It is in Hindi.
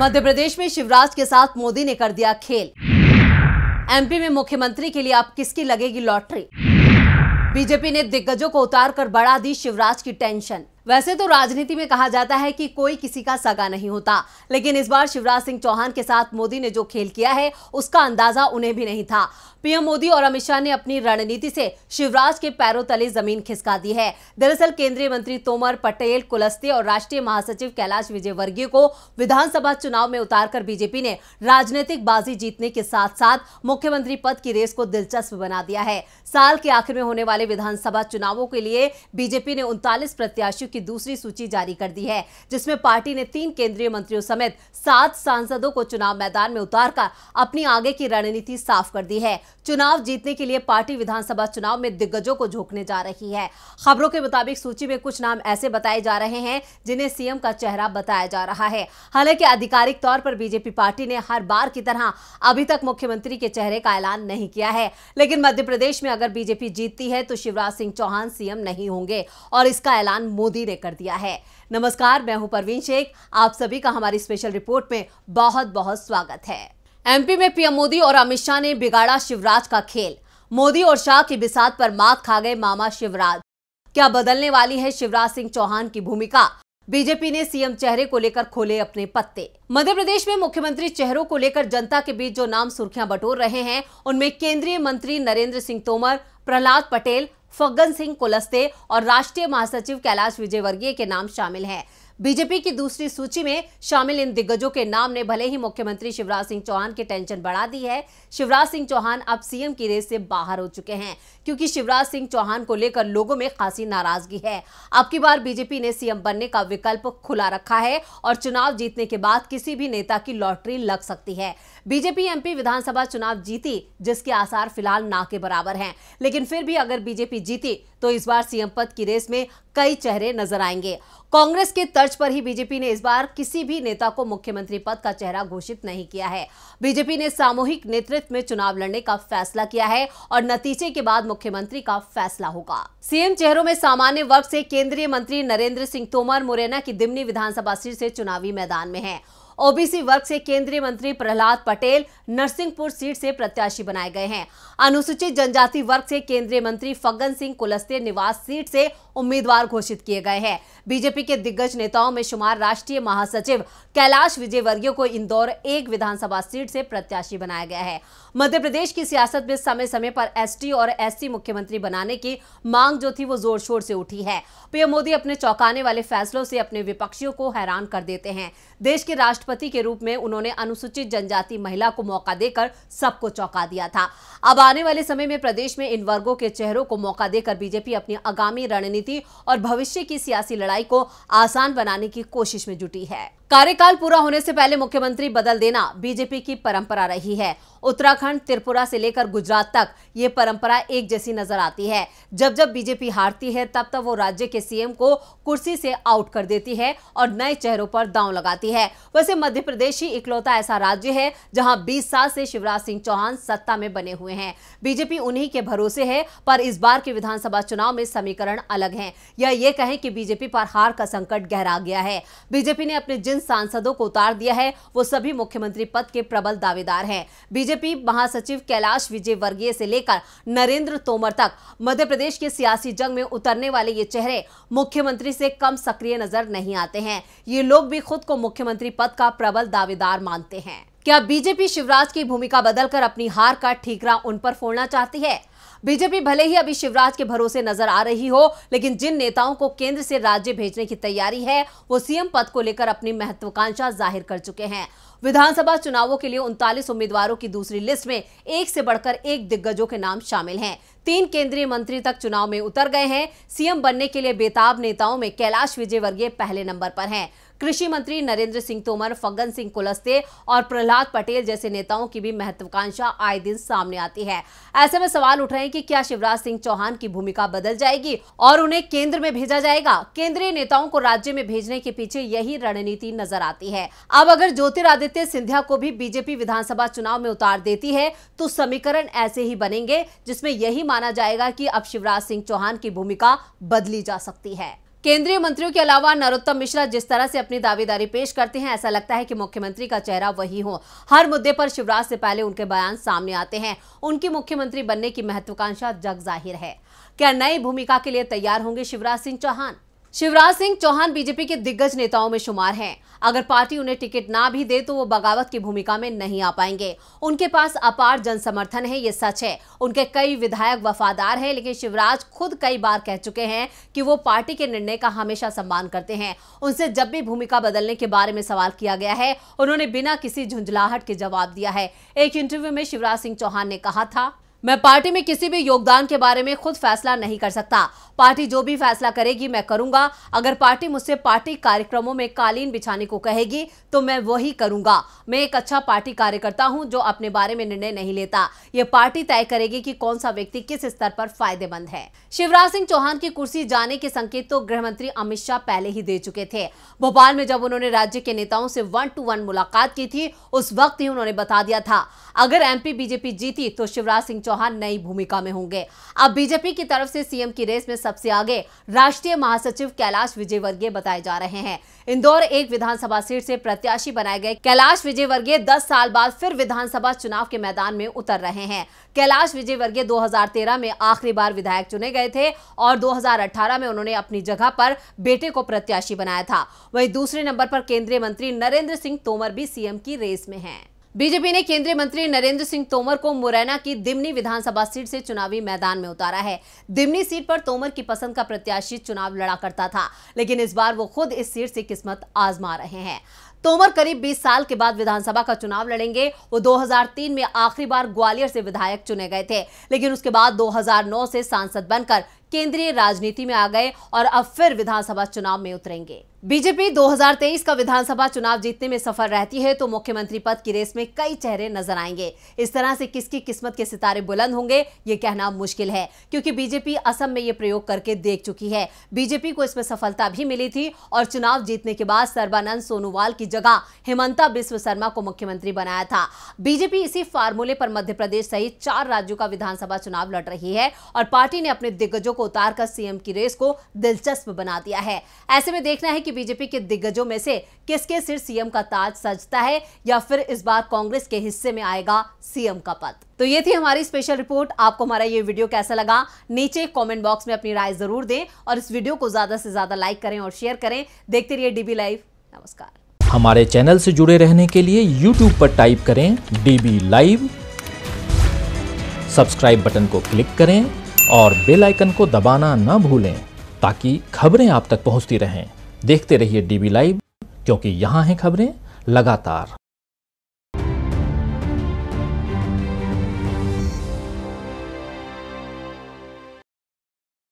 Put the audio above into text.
मध्य प्रदेश में शिवराज के साथ मोदी ने कर दिया खेल एमपी में मुख्यमंत्री के लिए आप किसकी लगेगी लॉटरी बीजेपी ने दिग्गजों को उतार कर बढ़ा दी शिवराज की टेंशन वैसे तो राजनीति में कहा जाता है कि कोई किसी का सगा नहीं होता लेकिन इस बार शिवराज सिंह चौहान के साथ मोदी ने जो खेल किया है उसका अंदाजा उन्हें भी नहीं था पीएम मोदी और अमित शाह ने अपनी रणनीति से शिवराज के पैरों तले जमीन खिसका दी है दरअसल केंद्रीय मंत्री तोमर पटेल कुलस्ते और राष्ट्रीय महासचिव कैलाश विजयवर्गीय को विधानसभा चुनाव में उतारकर बीजेपी ने राजनीतिक बाजी जीतने के साथ साथ मुख्यमंत्री पद की रेस को दिलचस्प बना दिया है साल के आखिर में होने वाले विधानसभा चुनावों के लिए बीजेपी ने उनतालीस प्रत्याशियों की की दूसरी सूची जारी कर दी है जिसमें पार्टी ने तीन केंद्रीय मंत्रियों समेत सात सांसदों को चुनाव मैदान में उतार कर अपनी आगे की रणनीति साफ कर दी है चुनाव जीतने के लिए पार्टी विधानसभा चुनाव में दिग्गजों को झोंकने जा रही है खबरों के मुताबिक सूची में कुछ नाम ऐसे बताए जा रहे हैं जिन्हें सीएम का चेहरा बताया जा रहा है हालांकि आधिकारिक तौर पर बीजेपी पार्टी ने हर बार की तरह अभी तक मुख्यमंत्री के चेहरे का ऐलान नहीं किया है लेकिन मध्य प्रदेश में अगर बीजेपी जीतती है तो शिवराज सिंह चौहान सीएम नहीं होंगे और इसका ऐलान मोदी सीधे कर दिया है नमस्कार मैं हूं परवीन शेख आप सभी का हमारी स्पेशल रिपोर्ट में बहुत बहुत स्वागत है एमपी में पीएम मोदी और अमित शाह ने बिगाड़ा शिवराज का खेल मोदी और शाह की बिसात पर मात खा गए मामा शिवराज क्या बदलने वाली है शिवराज सिंह चौहान की भूमिका बीजेपी ने सीएम चेहरे को लेकर खोले अपने पत्ते मध्य प्रदेश में मुख्यमंत्री चेहरों को लेकर जनता के बीच जो नाम सुर्खियां बटोर रहे हैं उनमें केंद्रीय मंत्री नरेंद्र सिंह तोमर प्रहलाद पटेल फग्गन सिंह कुलस्ते और राष्ट्रीय महासचिव कैलाश विजयवर्गीय के नाम शामिल हैं बीजेपी की दूसरी सूची में शामिल इन दिग्गजों के नाम ने भले ही मुख्यमंत्री शिवराज सिंह चौहान की टेंशन बढ़ा दी है शिवराज सिंह चौहान अब सीएम की रेस से बाहर हो चुके हैं क्योंकि शिवराज सिंह चौहान को लेकर लोगों में खासी नाराजगी है अब की बार बीजेपी ने सीएम बनने का विकल्प खुला रखा है और चुनाव जीतने के बाद किसी भी नेता की लॉटरी लग सकती है बीजेपी एमपी विधानसभा चुनाव जीती जिसके आसार फिलहाल ना के बराबर है लेकिन फिर भी अगर बीजेपी जीती तो इस बार सीएम पद की रेस में कई चेहरे नजर आएंगे कांग्रेस के तर्ज तर्ज पर ही बीजेपी ने इस बार किसी भी नेता को मुख्यमंत्री पद का चेहरा घोषित नहीं किया है बीजेपी ने सामूहिक नेतृत्व में चुनाव लड़ने का फैसला किया है और नतीजे के बाद मुख्यमंत्री का फैसला होगा सीएम चेहरों में सामान्य वर्ग से केंद्रीय मंत्री नरेंद्र सिंह तोमर मुरैना की दिमनी विधानसभा सीट से चुनावी मैदान में है ओबीसी वर्ग से केंद्रीय मंत्री प्रहलाद पटेल नरसिंहपुर सीट से प्रत्याशी बनाए गए हैं अनुसूचित जनजाति वर्ग से केंद्रीय मंत्री फग्गन सिंह कुलस्ते निवास सीट से उम्मीदवार घोषित किए गए हैं बीजेपी के दिग्गज नेताओं में शुमार राष्ट्रीय महासचिव कैलाश विजयवर्गीय को इंदौर एक विधानसभा सीट से प्रत्याशी बनाया गया है मध्य प्रदेश की सियासत में समय समय पर एसटी और एससी मुख्यमंत्री बनाने की मांग जो थी वो जोर शोर से उठी है पीएम मोदी अपने चौंकाने वाले फैसलों से अपने विपक्षियों को हैरान कर देते हैं देश के राष्ट्र राष्ट्रपति के रूप में उन्होंने अनुसूचित जनजाति महिला को मौका देकर सबको चौंका दिया था अब आने वाले समय में प्रदेश में इन वर्गों के चेहरों को मौका देकर बीजेपी अपनी आगामी रणनीति और भविष्य की सियासी लड़ाई को आसान बनाने की कोशिश में जुटी है कार्यकाल पूरा होने से पहले मुख्यमंत्री बदल देना बीजेपी की परंपरा रही है उत्तराखंड त्रिपुरा से लेकर गुजरात तक ये परंपरा एक जैसी नजर आती है जब जब बीजेपी हारती है तब तब वो राज्य के सीएम को कुर्सी से आउट कर देती है और नए चेहरों पर दांव लगाती है वैसे मध्य प्रदेश ही इकलौता ऐसा राज्य है जहां 20 साल से शिवराज सिंह चौहान सत्ता में बने हुए हैं बीजेपी उन्हीं के भरोसे है पर इस बार के विधानसभा चुनाव में समीकरण अलग है या ये कहें कि बीजेपी पर हार का संकट गहरा गया है बीजेपी ने अपने जिन जिन सांसदों को उतार दिया है वो सभी मुख्यमंत्री पद के प्रबल दावेदार हैं बीजेपी महासचिव कैलाश विजयवर्गीय से लेकर नरेंद्र तोमर तक मध्य प्रदेश के सियासी जंग में उतरने वाले ये चेहरे मुख्यमंत्री से कम सक्रिय नजर नहीं आते हैं ये लोग भी खुद को मुख्यमंत्री पद का प्रबल दावेदार मानते हैं क्या बीजेपी शिवराज की भूमिका बदलकर अपनी हार का ठीकरा उन पर फोड़ना चाहती है बीजेपी भले ही अभी शिवराज के भरोसे नजर आ रही हो लेकिन जिन नेताओं को केंद्र से राज्य भेजने की तैयारी है वो सीएम पद को लेकर अपनी महत्वाकांक्षा जाहिर कर चुके हैं विधानसभा चुनावों के लिए उनतालीस उम्मीदवारों की दूसरी लिस्ट में एक से बढ़कर एक दिग्गजों के नाम शामिल हैं तीन केंद्रीय मंत्री तक चुनाव में उतर गए हैं सीएम बनने के लिए बेताब नेताओं में कैलाश विजयवर्गीय पहले नंबर पर हैं कृषि मंत्री नरेंद्र सिंह तोमर फग्गन सिंह कुलस्ते और प्रहलाद पटेल जैसे नेताओं की भी महत्वाकांक्षा आए दिन सामने आती है ऐसे में सवाल उठ रहे हैं कि क्या शिवराज सिंह चौहान की भूमिका बदल जाएगी और उन्हें केंद्र में भेजा जाएगा केंद्रीय नेताओं को राज्य में भेजने के पीछे यही रणनीति नजर आती है अब अगर ज्योतिरादित्य सिंधिया को भी बीजेपी विधानसभा चुनाव में उतार देती है तो समीकरण ऐसे ही बनेंगे जिसमें यही माना जाएगा कि अब शिवराज सिंह चौहान की भूमिका बदली जा सकती है केंद्रीय मंत्रियों के अलावा नरोत्तम मिश्रा जिस तरह से अपनी दावेदारी पेश करते हैं ऐसा लगता है कि मुख्यमंत्री का चेहरा वही हो हर मुद्दे पर शिवराज से पहले उनके बयान सामने आते हैं उनकी मुख्यमंत्री बनने की महत्वाकांक्षा जग जाहिर है क्या नई भूमिका के लिए तैयार होंगे शिवराज सिंह चौहान शिवराज सिंह चौहान बीजेपी के दिग्गज नेताओं में शुमार हैं अगर पार्टी उन्हें टिकट ना भी दे तो वो बगावत की भूमिका में नहीं आ पाएंगे उनके पास अपार जन समर्थन है ये सच है उनके कई विधायक वफादार हैं लेकिन शिवराज खुद कई बार कह चुके हैं कि वो पार्टी के निर्णय का हमेशा सम्मान करते हैं उनसे जब भी भूमिका बदलने के बारे में सवाल किया गया है उन्होंने बिना किसी झुंझलाहट के जवाब दिया है एक इंटरव्यू में शिवराज सिंह चौहान ने कहा था मैं पार्टी में किसी भी योगदान के बारे में खुद फैसला नहीं कर सकता पार्टी जो भी फैसला करेगी मैं करूंगा अगर पार्टी मुझसे पार्टी कार्यक्रमों में कालीन बिछाने को कहेगी तो मैं वही करूंगा मैं एक अच्छा पार्टी कार्यकर्ता हूं जो अपने बारे में निर्णय नहीं लेता ये पार्टी तय करेगी कि कौन सा व्यक्ति किस स्तर पर फायदेमंद है शिवराज सिंह चौहान की कुर्सी जाने के संकेत तो गृह मंत्री अमित शाह पहले ही दे चुके थे भोपाल में जब उन्होंने राज्य के नेताओं से वन टू वन मुलाकात की थी उस वक्त ही उन्होंने बता दिया था अगर एमपी बीजेपी जीती तो शिवराज सिंह चौहान नई भूमिका में होंगे अब बीजेपी की तरफ से सीएम की रेस में सबसे आगे राष्ट्रीय महासचिव कैलाश विजयवर्गीय बताए जा रहे हैं इंदौर एक विधानसभा सीट से प्रत्याशी बनाए गए कैलाश विजयवर्गीय 10 साल बाद फिर विधानसभा चुनाव के मैदान में उतर रहे हैं कैलाश विजयवर्गीय 2013 में आखिरी बार विधायक चुने गए थे और 2018 में उन्होंने अपनी जगह पर बेटे को प्रत्याशी बनाया था वहीं दूसरे नंबर पर केंद्रीय मंत्री नरेंद्र सिंह तोमर भी सीएम की रेस में हैं बीजेपी ने केंद्रीय मंत्री नरेंद्र सिंह तोमर को मुरैना की दिमनी विधानसभा सीट से चुनावी मैदान में उतारा है दिमनी सीट पर तोमर की पसंद का प्रत्याशी चुनाव लड़ा करता था लेकिन इस बार वो खुद इस सीट से किस्मत आजमा रहे हैं तोमर करीब 20 साल के बाद विधानसभा का चुनाव लड़ेंगे वो 2003 में आखिरी बार ग्वालियर से विधायक चुने गए थे लेकिन उसके बाद 2009 से सांसद बनकर केंद्रीय राजनीति में आ गए और अब फिर विधानसभा चुनाव में उतरेंगे बीजेपी 2023 का विधानसभा चुनाव जीतने में सफल रहती है तो मुख्यमंत्री पद की रेस में कई चेहरे नजर आएंगे इस तरह से किसकी किस्मत के सितारे बुलंद होंगे ये कहना मुश्किल है क्योंकि बीजेपी असम में ये प्रयोग करके देख चुकी है बीजेपी को इसमें सफलता भी मिली थी और चुनाव जीतने के बाद सर्बानंद सोनोवाल की जगह हेमंता बिस्व शर्मा को मुख्यमंत्री बनाया था बीजेपी इसी फार्मूले पर मध्य प्रदेश सहित चार राज्यों का विधानसभा चुनाव लड़ रही है और पार्टी ने अपने दिग्गजों को उतारकर सीएम की रेस को दिलचस्प बना दिया है ऐसे में देखना है कि बीजेपी के दिग्गजों में से किसके सिर सीएम का ताज सजता है या फिर इस बार कांग्रेस के हिस्से में आएगा सीएम का पद तो ये थी हमारी स्पेशल रिपोर्ट आपको हमारा ये वीडियो कैसा लगा नीचे कमेंट बॉक्स में अपनी राय जरूर दें और इस वीडियो को ज्यादा से ज्यादा लाइक करें और शेयर करें देखते रहिए डीबी लाइव नमस्कार हमारे चैनल से जुड़े रहने के लिए यूट्यूब पर टाइप करें डीबी लाइव सब्सक्राइब बटन को क्लिक करें और बेलाइकन को दबाना ना भूलें ताकि खबरें आप तक पहुंचती रहें देखते रहिए डीबी लाइव क्योंकि यहां हैं खबरें लगातार